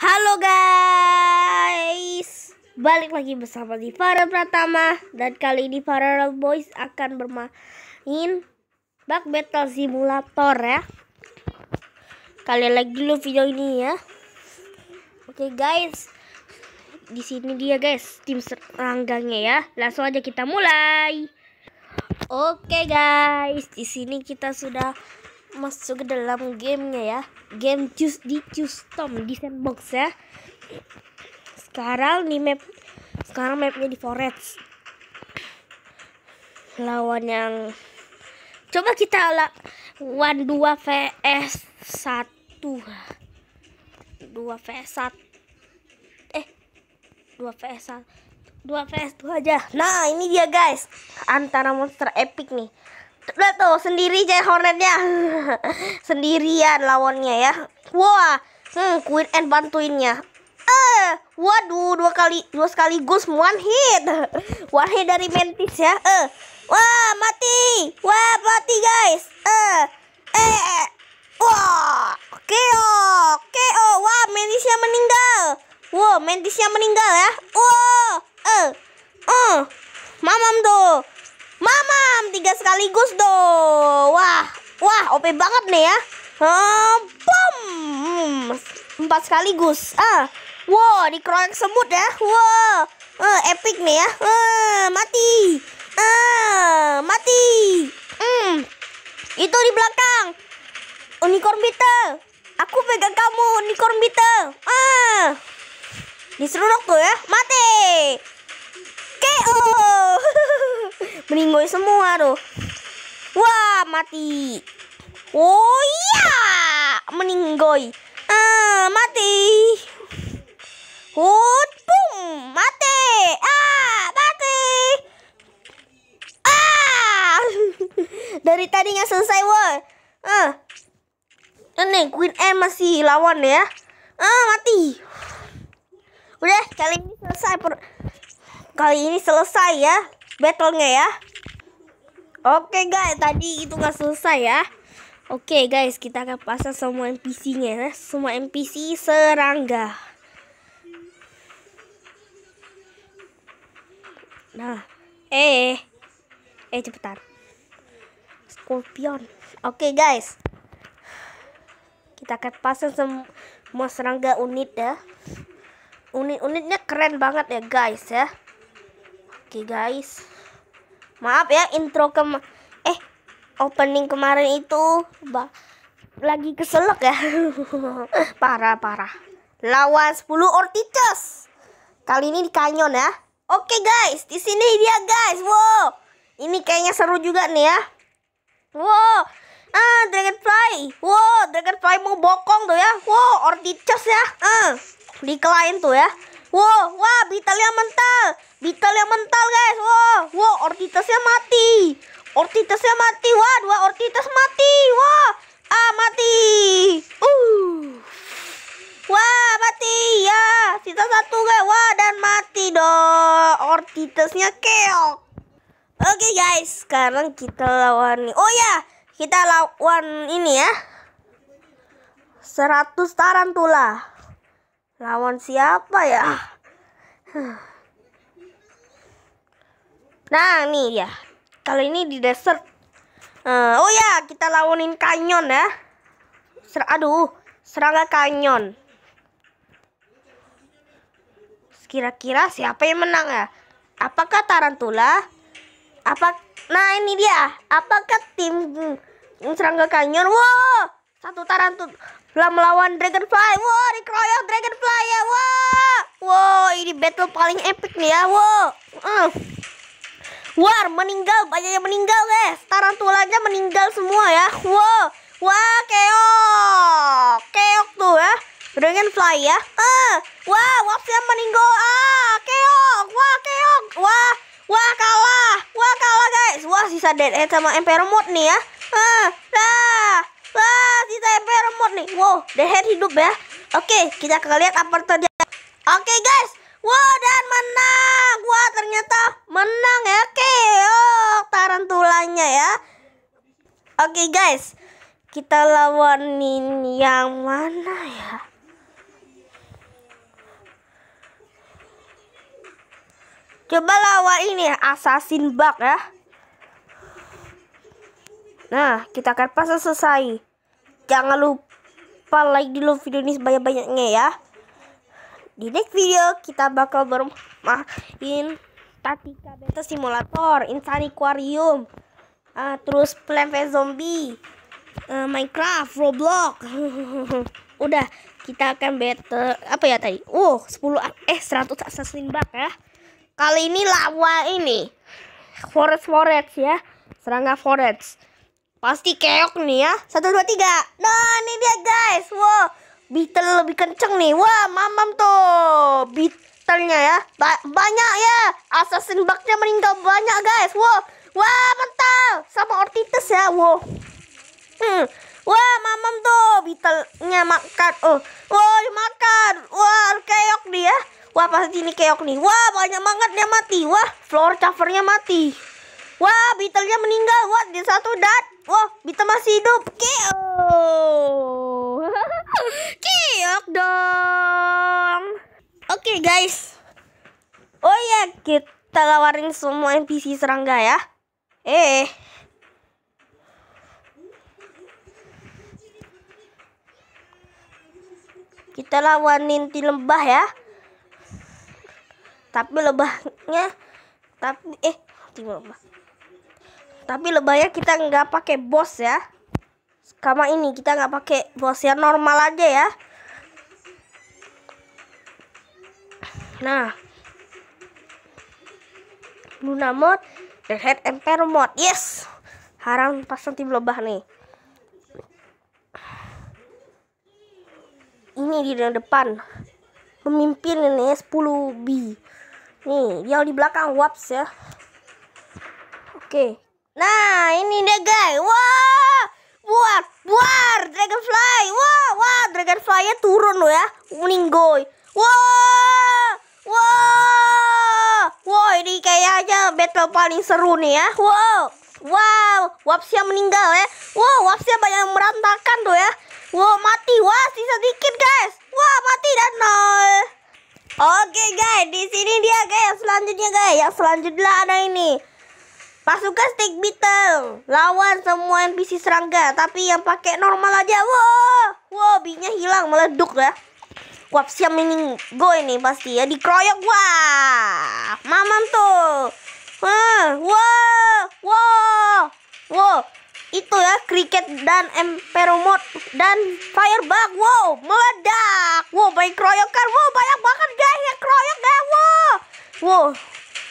Halo guys, balik lagi bersama di Farah Pratama dan kali ini Farah Boys akan bermain bug battle simulator ya. Kalian like dulu video ini ya. Oke guys, di sini dia guys tim seranggangnya ya. Langsung aja kita mulai. Oke guys, di sini kita sudah masuk ke dalam gamenya ya game choose di custom di sandbox ya sekarang nih map sekarang mapnya di forest lawan yang coba kita lah one dua vs satu dua vs satu eh dua vs satu dua vs dua aja nah ini dia guys antara monster epic nih Lihat tuh sendiri Jay Hornetnya Sendirian lawannya ya Wah hmm, Queen and bantuinnya Eh Waduh dua kali Dua sekaligus one hit One hit dari Mantis ya Eh Wah mati banget nih ya. Uh, bom! Hmm, empat sekaligus. Ah, wow, dikeroyok semut ya. Wow, uh, epic nih ya. Uh, mati. Ah, mati. Hmm, itu di belakang. Unicorn Beetle. Aku pegang kamu, Unicorn Beetle. Ah, diseruduk tuh ya. Mati. KO. Meninggoy semua tuh. Wah, mati. Oh iya, meninggoy. Ah, mati. Hut, boom, mati. Ah, mati. Ah. Dari tadi nggak selesai, woi. Ah. Eh. Ini eh, Queen M masih lawan ya. Ah, mati. Udah, kali ini selesai per kali ini selesai ya battlenya ya. Oke guys, tadi itu nggak selesai ya. Oke okay, guys, kita akan pasang semua NPC-nya ya. Semua NPC serangga. Nah, eh eh cepetan. Scorpion. Oke okay, guys. Kita akan pasang semua serangga unit ya. Unit-unitnya keren banget ya guys ya. Oke okay, guys. Maaf ya intro kemarin opening kemarin itu bah, lagi keselak ya parah parah lawan 10 ortices kali ini di kanyon ya oke guys di sini dia guys wow ini kayaknya seru juga nih ya wow ah Dragonfly wow Dragonfly mau bokong tuh ya wow ortices ya ah eh, di klien tuh ya Wow, wah, Beetle yang mental. Beetle yang mental, guys. Wow, wow, Ortitasnya mati. Ortitasnya mati. Wah, dua Ortitas mati. Wah, ah mati. Uh. Wah, mati ya. Sisa satu guys. Wah, dan mati dong. Ortitasnya keok. Oke okay, guys, sekarang kita lawan Oh ya, kita lawan ini ya. 100 tarantula. Lawan siapa ya? Nah, nih ya. Kali ini di desert. Uh, oh ya, kita lawanin kanyon ya. Ser aduh, serangga kanyon. Kira-kira siapa yang menang ya? Apakah tarantula? Apa Nah, ini dia. Apakah tim serangga kanyon? Wow! Satu tarantula melawan dragonfly. Wow, dikeroyok dragonfly ya. Wow! Wow, ini battle paling epic nih ya. Wow. Uh. War meninggal, banyak yang meninggal guys. Eh. Tarantulanya meninggal semua ya. Wow, wah keok, keok tuh ya. fly ya. Ah, wah Wapsnya meninggal. Ah, keok, wah keok, wah, wah kalah, wah kalah guys. Wah sisa dead head sama Emperor Mode nih ya. Ah, dah, wah sisa Emperor Mode nih. Wow, dead head hidup ya. Oke, kita akan lihat apa terjadi. Oke guys, Wah dan menang. Wah ternyata menang ya Oke Taran tarantulanya ya. Oke guys, kita lawanin yang mana ya? Coba lawan ini ya, assassin bug ya. Nah, kita akan pasang selesai. Jangan lupa like dulu video ini sebanyak-banyaknya ya. Di next video kita bakal bermain Tatika Beta Simulator, Insani Aquarium, uh, terus vs Zombie, uh, Minecraft, Roblox. Udah, kita akan beta apa ya tadi? Uh, 10 eh 100 assassin bug ya. Kali ini lawa ini. Forest Forest ya. Serangga Forest. Pasti keok nih ya. 1 2 3. Nah, ini dia guys. Wow. Beetle lebih kenceng nih. Wah, mamam tuh. Beetle-nya ya. Ba banyak ya. Assassin bug meninggal banyak, guys. Wah, wah mental. Sama ortitis ya. wow, Hmm. Wah, mamam tuh Beetle-nya makan. Oh, wah dimakan. Wah, keok ya, Wah, pasti ini keok nih. Wah, banyak banget dia mati. Wah, floor covernya mati. Wah, Beetle-nya meninggal. Wah, dia satu dat. Wah, Beetle masih hidup. Keok. Kiok dong. Oke okay, guys. Oh ya kita lawarin semua NPC serangga ya. Eh. Kita lawanin di lembah ya. Tapi lebahnya tapi eh di lembah. Tapi lebahnya kita nggak pakai bos ya kamar ini kita nggak pakai yang normal aja ya nah Luna mod, Red Emperor mod yes haram pasang tim lebah nih ini di depan memimpin ini 10 B nih dia di belakang waps ya oke nah ini deh guys wah wow! War, war, dragonfly, wah, wah, dragonfly turun loh ya, meninggoy. Wah, wah, wah, ini kayaknya battle paling seru nih ya. Wow, wow, Wapsia meninggal ya. Wow, Wapsia banyak merantakan tuh ya. Wow, mati, wah, sisa dikit guys. Wah, mati dan nol. Oke okay, guys, di sini dia guys, selanjutnya guys, yang selanjutnya ada ini. Pasukan Stick Beetle lawan semua NPC serangga, tapi yang pakai normal aja. Wow, wow, binya hilang meleduk ya. Kuap siam ini go ini pasti ya dikeroyok wah. Mamam tuh. Wah, wah, wah, wah. Itu ya kriket dan emperomot dan firebug. Wow, meledak. Wow, baik keroyokan. Wow, banyak banget guys yang keroyok ya. Wow. Wow.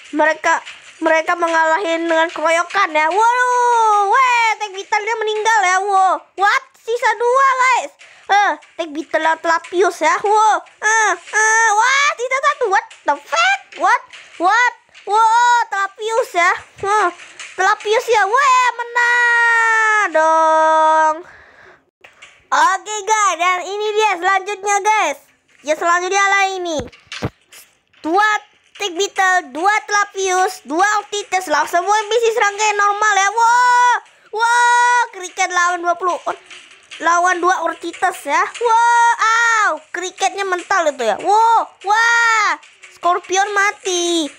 Mereka mereka mengalahin dengan keroyokan ya. Waduh, weh, tank beetle dia meninggal ya. Wow, what? Sisa dua guys. Eh, uh, tank Beetle lawan Telapius ya. Wow, eh, uh, uh, what? Sisa satu. What the fuck? What? What? Wow, Telapius ya. Huh. Telapius ya. Weh, menang dong. Oke okay, guys, dan ini dia selanjutnya guys. Ya selanjutnya lah ini. What? Stick Beetle, 2 Telapius, 2 Octitus. Langsung semua NPC serangga yang normal ya. Wow. Wow, kriket lawan 20 lawan dua Ortitas ya. Wow, aw, kriketnya mental itu ya. Wow, wah, Scorpion mati.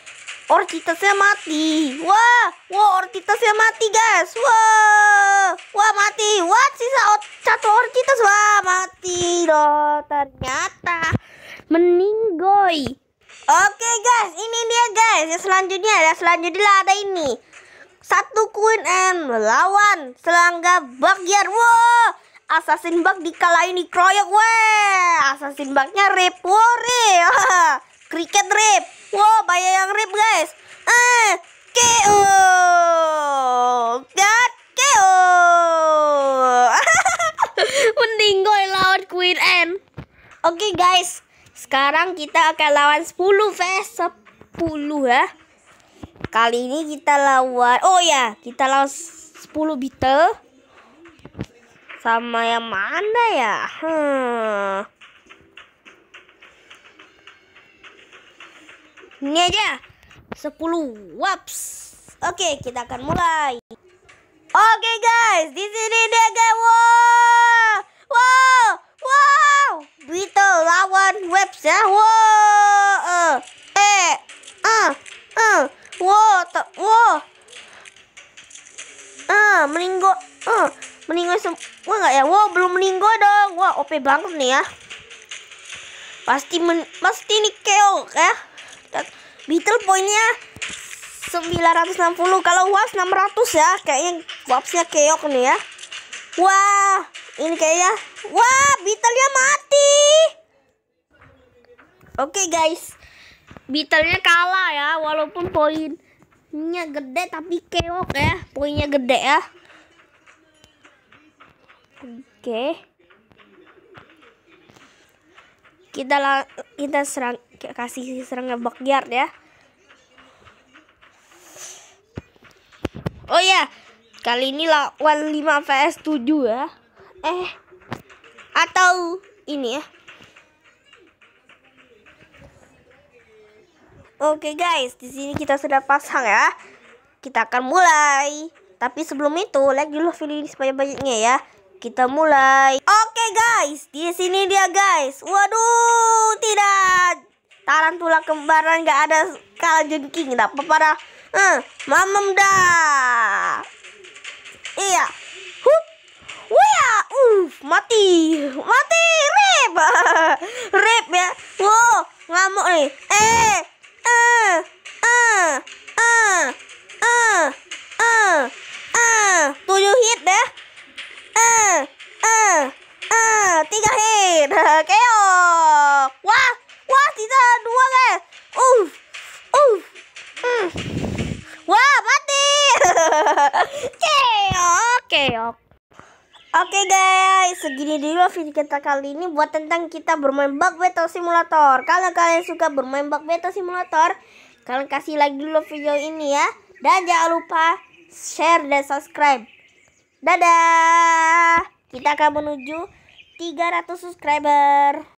Ortitasnya mati. Wah, wow, Ortitasnya mati guys. Wow, wah mati. What sisa satu Ortitas wah mati loh ternyata meninggoy. Oke guys, ini dia guys. Yang selanjutnya ada selanjutnya ada ini. Satu Queen and melawan Selangga Bagyar. Wow, Assassin Bug dikalahin kroyok. Wah, Assassin Bugnya rip. Wow, rip. Cricket rip. Wow, bayar yang rip guys. Eh, KO. God KO. Mending gue lawan Queen and. Oke okay, guys, sekarang kita akan lawan 10 vs 10 ya. Kali ini kita lawan Oh ya, kita lawan 10 Beetle. Sama yang mana ya? Hmm. Ini aja. 10 waps. Oke, kita akan mulai. Oke guys, di sini Dega Wow. banget nih ya pasti men pasti ini keok ya dan Beetle poinnya 960 kalau was 600 ya kayaknya Wapsnya keok nih ya wah ini kayaknya wah Beetle-nya mati oke okay, guys Beetle-nya kalah ya walaupun poinnya gede tapi keok ya poinnya gede ya oke okay kita la kita serang kasih serangnya backyard ya oh ya kali ini lawan 5 vs 7 ya eh atau ini ya Oke okay guys, di sini kita sudah pasang ya. Kita akan mulai. Tapi sebelum itu, like dulu video ini sebanyak-banyaknya ya kita mulai. Oke guys, di sini dia guys. Waduh, tidak. Tarantula kembaran nggak ada kalau jengking. nggak apa para. Eh, mamam dah. Iya. Hup. Wah, mati. Mati, rip. rip ya. Wow, ngamuk nih. Eh, Oke oke Oke guys, segini dulu video kita kali ini buat tentang kita bermain bug battle simulator. Kalau kalian suka bermain bug battle simulator, kalian kasih like dulu video ini ya. Dan jangan lupa share dan subscribe. Dadah. Kita akan menuju 300 subscriber.